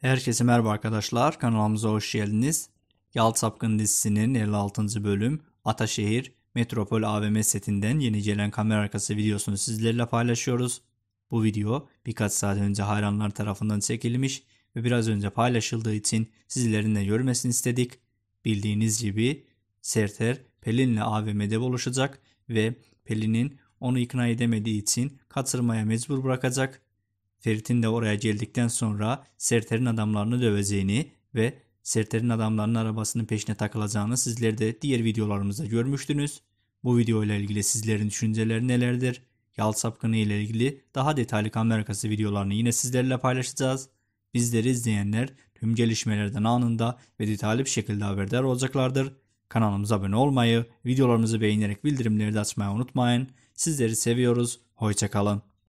Herkese merhaba arkadaşlar. Kanalımıza hoş geldiniz. Yalt Sapkın dizisinin 56. bölüm Ataşehir Metropol AVM setinden yeni gelen kamera arkası videosunu sizlerle paylaşıyoruz. Bu video birkaç saat önce hayranlar tarafından çekilmiş ve biraz önce paylaşıldığı için sizlerin de görmesini istedik. Bildiğiniz gibi Serter Pelin'le AVM'de buluşacak ve Pelin'in onu ikna edemediği için kaçırmaya mecbur bırakacak. Ferit'in de oraya geldikten sonra Serter'in adamlarını döveceğini ve Serter'in adamlarının arabasının peşine takılacağını sizler de diğer videolarımızda görmüştünüz. Bu video ile ilgili sizlerin düşünceleri nelerdir? Yal sapkını ile ilgili daha detaylı kamera videolarını yine sizlerle paylaşacağız. Bizleri izleyenler tüm gelişmelerden anında ve detaylı bir şekilde haberdar olacaklardır. Kanalımıza abone olmayı, videolarımızı beğenerek bildirimleri de açmayı unutmayın. Sizleri seviyoruz. Hoşçakalın.